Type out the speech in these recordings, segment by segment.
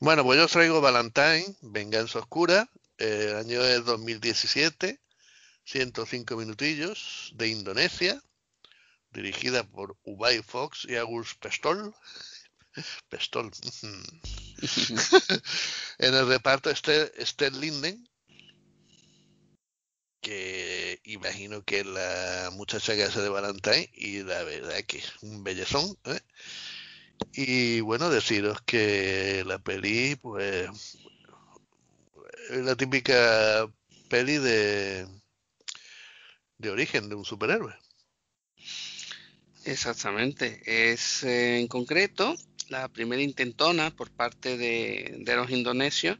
Bueno, pues yo traigo Valentine, Venganza Oscura, el eh, año es 2017, 105 minutillos, de Indonesia, dirigida por Ubay Fox y August Pestol. Pestol. en el reparto este Esther Linden, que imagino que es la muchacha que hace de Valentine, y la verdad que es un bellezón. ¿eh? Y bueno, deciros que la peli, pues, es la típica peli de, origen de un superhéroe. Exactamente. Es eh, en concreto la primera intentona por parte de, de, los indonesios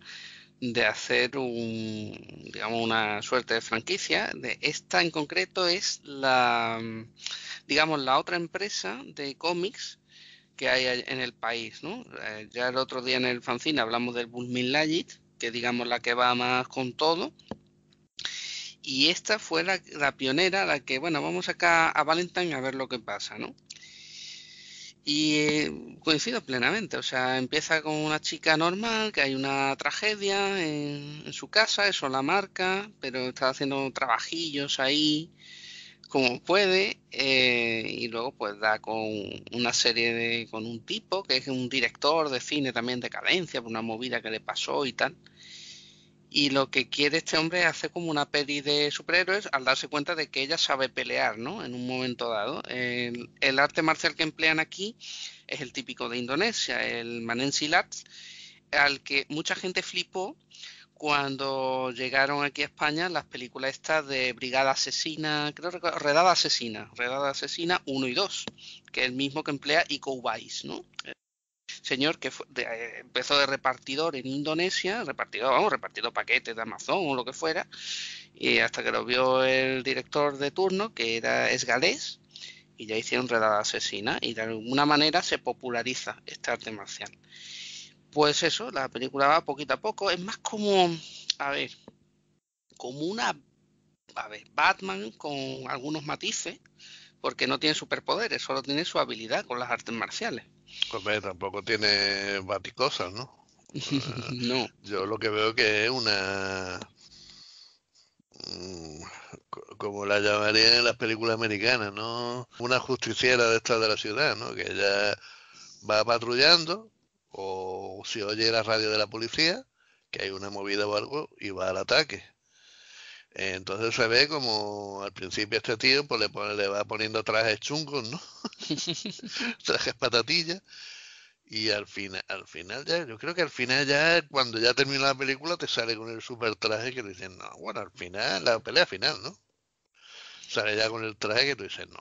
de hacer un, digamos, una suerte de franquicia. De esta en concreto es la, digamos, la otra empresa de cómics que hay en el país. ¿no? Eh, ya el otro día en el fanzine hablamos del Bulmin Lajit, que digamos la que va más con todo. Y esta fue la, pionera, la que, bueno, vamos acá a Valentine a ver lo que pasa, ¿no? Y eh, coincido plenamente, o sea, empieza con una chica normal, que hay una tragedia en, en su casa, eso la marca, pero está haciendo trabajillos ahí, como puede eh, y luego pues da con una serie de con un tipo que es un director de cine también de cadencia por una movida que le pasó y tal y lo que quiere este hombre es hacer como una peli de superhéroes al darse cuenta de que ella sabe pelear no en un momento dado el, arte marcial que emplean aquí es el típico de Indonesia el manen silat al que mucha gente flipó cuando llegaron aquí a España las películas estas de Brigada Asesina, creo Redada Asesina, Redada Asesina 1 y 2, que es el mismo que emplea Iko Uwais, ¿no? Eh, señor que eh, empezó de repartidor en Indonesia, repartidor, vamos, repartido paquetes de Amazon o lo que fuera, y hasta que lo vio el director de turno, que era es y ya hicieron Redada Asesina, y de alguna manera se populariza este arte marcial pues eso, la película va poquito a poco. Es más como, a ver, como una, a ver, Batman con algunos matices, porque no tiene superpoderes, solo tiene su habilidad con las artes marciales. Pues tampoco tiene baticosas, ¿no? no. Yo lo que veo que es una mm, como la llamarían en las películas americanas, ¿no? Una justiciera de esta de la ciudad, ¿no? Que ella va patrullando o o si oye la radio de la policía, que hay una movida o algo, y va al ataque. Entonces se ve como al principio este tío pues le, le va poniendo trajes chungos, ¿no? trajes patatillas. Y al final, al final ya, yo creo que al final ya, cuando ya termina la película, te sale con el super traje que te dicen, no, bueno, al final, la pelea final, ¿no? Sale ya con el traje que tú dices, no,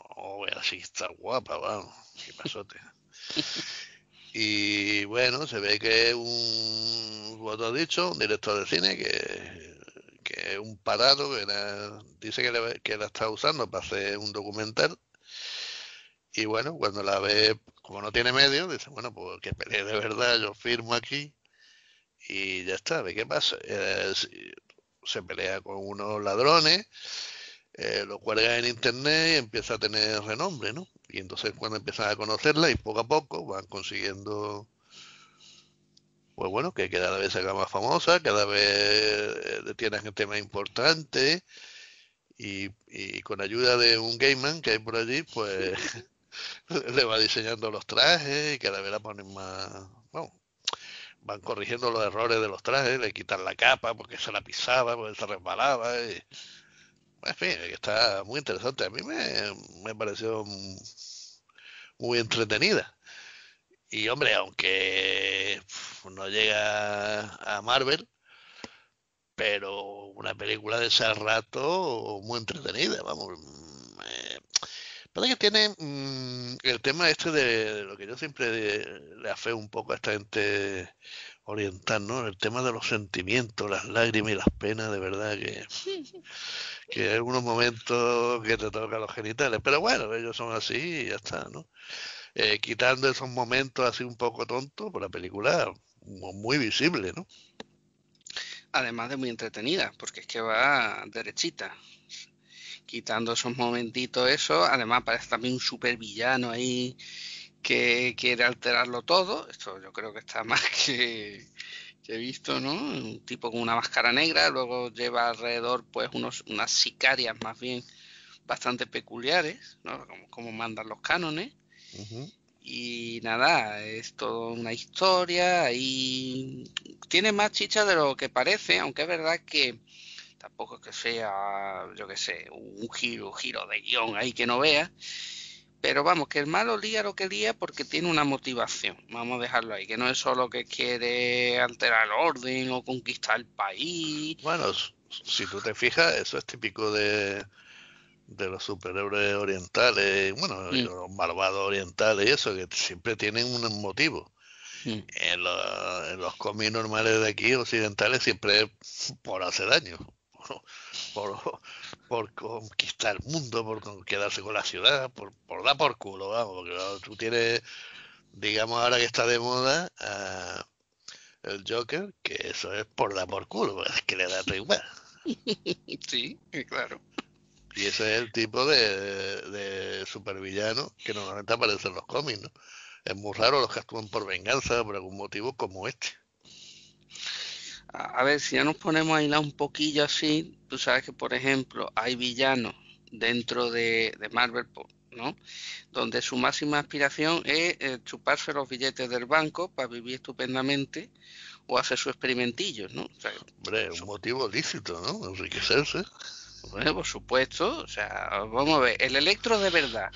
así está guapa, vamos, qué pasote. Y bueno, se ve que un, como te dicho, un director de cine que, que es un parado, que dice que, que la está usando para hacer un documental. Y bueno, cuando la ve, como no tiene medio, dice, bueno, pues que pelee de verdad, yo firmo aquí y ya está, ve qué pasa. se pelea con unos ladrones eh, lo cuelgan en internet y empieza a tener renombre, ¿no? Y entonces cuando empiezan a conocerla y poco a poco van consiguiendo, pues bueno, que cada vez se haga más famosa, cada vez eh, tiene gente más importante y, y con ayuda de un man que hay por allí, pues le va diseñando los trajes y cada vez la ponen más, bueno, van corrigiendo los errores de los trajes, le quitan la capa porque se la pisaba, porque se resbalaba. Y, en fin, está muy interesante. A mí me, pareció muy entretenida. Y hombre, aunque no llega a Marvel, pero una película de ese rato muy entretenida, vamos, Parece que tiene mm, el tema este de, lo que yo siempre le afeo un poco a esta gente oriental, ¿no? El tema de los sentimientos, las lágrimas y las penas, de verdad que, que hay algunos momentos que te tocan los genitales. Pero bueno, ellos son así y ya está, ¿no? Eh, quitando esos momentos así un poco tontos, por la película muy visible, ¿no? Además de muy entretenida, porque es que va derechita quitando esos momentitos, eso. Además, parece también un supervillano ahí que quiere alterarlo todo. Esto yo creo que está más que, he visto, ¿no? Un tipo con una máscara negra, luego lleva alrededor, pues, unos, unas sicarias más bien bastante peculiares, ¿no? Como, mandan los cánones. Y nada, es toda una historia y tiene más chicha de lo que parece, aunque es verdad que tampoco es que sea, yo qué sé, un giro, giro de guión ahí que no vea. Pero vamos, que el malo lía lo que lía porque tiene una motivación. Vamos a dejarlo ahí, que no es solo que quiere alterar el orden o conquistar el país. Bueno, si tú te fijas, eso es típico de, los superhéroes orientales, bueno, mm. los malvados orientales y eso, que siempre tienen un motivo. Mm. En, en, los cómics normales de aquí, occidentales, siempre es por hacer daño por, por conquistar el mundo, por quedarse con la ciudad, por, dar por culo, vamos, porque tú tienes, digamos ahora que está de moda, ah, el Joker, que eso es por dar por culo, pues, es que le da igual. Sí, claro. Y ese es el tipo de, supervillano que normalmente aparece en los cómics, ¿no? Es muy raro los que actúan por venganza, por algún motivo como este a, ver, si ya nos ponemos a hilar un poquillo así, tú sabes que, por ejemplo, hay villanos dentro de, de Marvel, ¿no? Donde su máxima aspiración es eh, chuparse los billetes del banco para vivir estupendamente o hacer su experimentillo, ¿no? Hombre, un motivo lícito, ¿no? Enriquecerse. Bueno, por supuesto, o sea, vamos a ver, el electro de verdad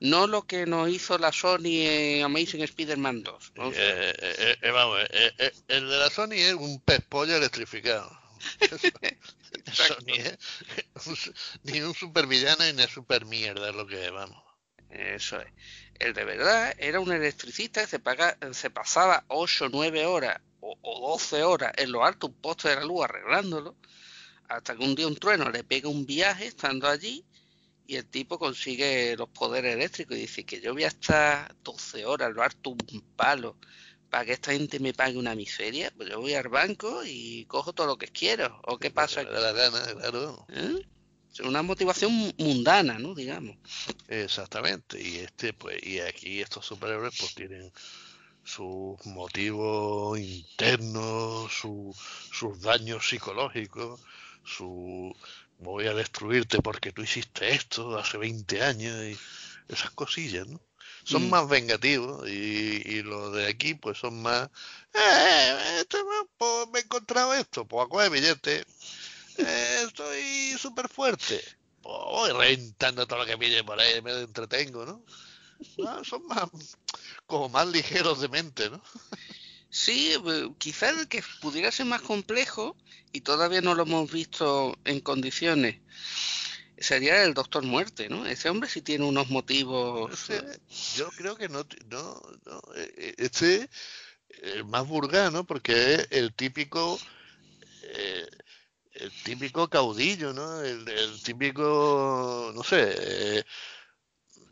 no lo que nos hizo la Sony en Amazing Spider-Man 2. Eh, eh, eh, vamos, el de la Sony es un pez pollo electrificado. ni, es, un supervillano ni una super mierda lo que vamos. Eso es. El de verdad era un electricista que se, se pasaba 8 9 horas o, o, 12 horas en lo alto un poste de la luz arreglándolo hasta que un día un trueno le pega un viaje estando allí y el tipo consigue los poderes eléctricos y dice que yo voy a estar 12 horas, lo harto un palo, para que esta gente me pague una miseria. Pues yo voy al banco y cojo todo lo que quiero. ¿O qué pasa? ¿Eh? Una motivación mundana, ¿no? Digamos. Exactamente. Y este, pues, y aquí estos superhéroes, pues tienen sus motivos internos, su, sus daños psicológicos, su, voy a destruirte porque tú hiciste esto hace 20 años y esas cosillas, ¿no? Son mm. más vengativos y, los de aquí pues son más... Eh, pues, me he encontrado esto, pues acuérdate billete, eh, estoy súper fuerte, pues, voy reventando todo lo que pille por ahí, me entretengo, ¿no? Ah, son más como más ligeros de mente, ¿no? Sí, eh, quizás que pudiera ser más complejo y todavía no lo hemos visto en condiciones. Sería el Doctor Muerte, ¿no? Ese hombre sí tiene unos motivos. Eh, yo creo que no, no, no este es más ¿no? porque es el típico eh, el típico caudillo, ¿no? El, típico, no sé,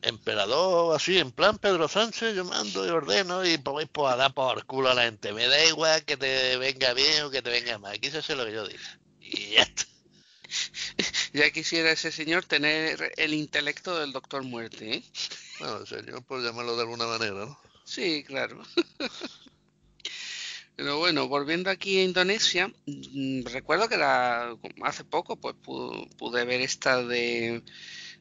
emperador, así, en plan Pedro Sánchez, yo mando y ordeno y pues pues, a dar por culo a la gente. Me da igual que te venga bien o que te venga mal. Aquí hacer lo que yo digo. Y ya quisiera ese señor tener el intelecto del doctor muerte, Bueno, ¿eh? el señor, por llamarlo de alguna manera, Sí, claro. Pero bueno, volviendo aquí a Indonesia, mm, recuerdo que la, hace poco pues pude ver esta de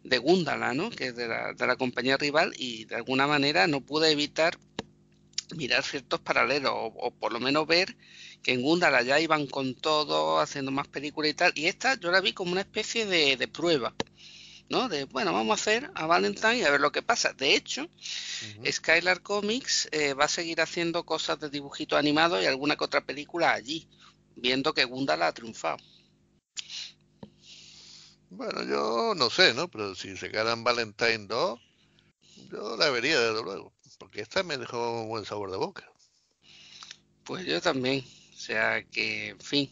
de Gundala, ¿no? que es de la, compañía rival, y de alguna manera no pude evitar mirar ciertos paralelos, o, por lo menos ver que en Gundala ya iban con todo, haciendo más películas y tal, y esta yo la vi como una especie de, prueba. ¿no? De, bueno, vamos a hacer a Valentine y a ver lo que pasa. De hecho, Skylar Comics eh, va a seguir haciendo cosas de dibujito animado y alguna que otra película allí, viendo que Gundala ha triunfado. Bueno, yo no sé, ¿no? Pero si se quedan Valentine 2, yo la vería desde luego, porque esta me dejó un buen sabor de boca. Pues yo también, o sea que, en fin,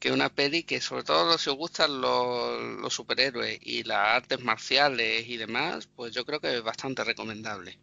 que una peli que sobre todo si os gustan los superhéroes y las artes marciales y demás, pues yo creo que es bastante recomendable.